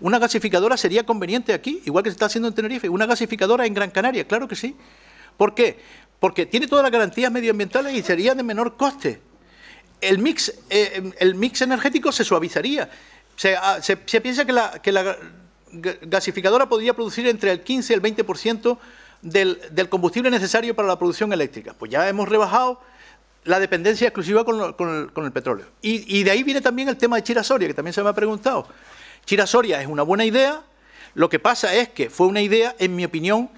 Una gasificadora sería conveniente aquí, igual que se está haciendo en Tenerife, una gasificadora en Gran Canaria, claro que sí. ¿Por qué? Porque tiene todas las garantías medioambientales y sería de menor coste. El mix, eh, energético se suavizaría. Se, ah, piensa que la, gasificadora podría producir entre el 15 y el 20% del, combustible necesario para la producción eléctrica. Pues ya hemos rebajado la dependencia exclusiva con, el, petróleo. Y, de ahí viene también el tema de Chira que también se me ha preguntado. Chirasoria es una buena idea, lo que pasa es que fue una idea, en mi opinión,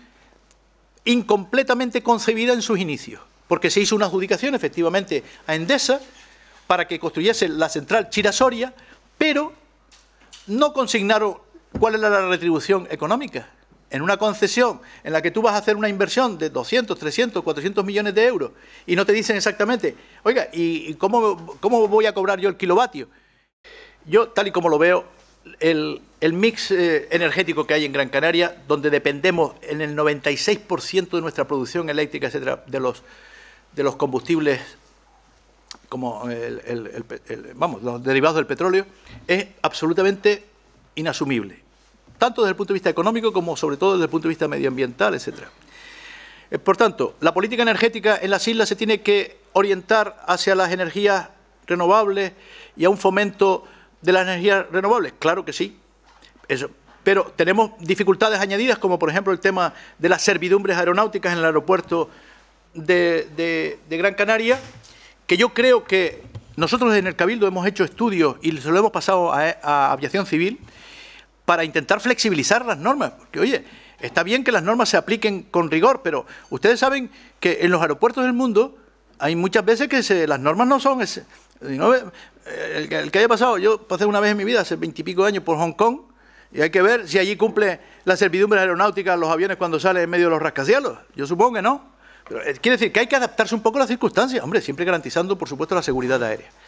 incompletamente concebida en sus inicios, porque se hizo una adjudicación efectivamente a Endesa para que construyese la central Chirasoria, pero no consignaron cuál era la retribución económica. En una concesión en la que tú vas a hacer una inversión de 200, 300, 400 millones de euros y no te dicen exactamente, oiga, ¿y cómo, cómo voy a cobrar yo el kilovatio? Yo, tal y como lo veo, el, mix eh, energético que hay en Gran Canaria, donde dependemos en el 96% de nuestra producción eléctrica, etcétera, de los, de los combustibles como vamos, los derivados del petróleo, es absolutamente inasumible, tanto desde el punto de vista económico como sobre todo desde el punto de vista medioambiental, etcétera. Eh, por tanto, la política energética en las islas se tiene que orientar hacia las energías renovables y a un fomento de las energías renovables? Claro que sí. Eso. Pero tenemos dificultades añadidas, como por ejemplo el tema de las servidumbres aeronáuticas en el aeropuerto de, Gran Canaria, que yo creo que nosotros en el Cabildo hemos hecho estudios y se lo hemos pasado a, aviación civil para intentar flexibilizar las normas. Porque, oye, está bien que las normas se apliquen con rigor, pero ustedes saben que en los aeropuertos del mundo hay muchas veces que las normas no son eh, el, que, haya pasado, yo pasé una vez en mi vida, hace veintipico años, por Hong Kong, y hay que ver si allí cumple la servidumbre aeronáutica los aviones cuando salen en medio de los rascacielos. Yo supongo que no. Pero, eh, quiere decir que hay que adaptarse un poco a las circunstancias, hombre, siempre garantizando, por supuesto, la seguridad aérea.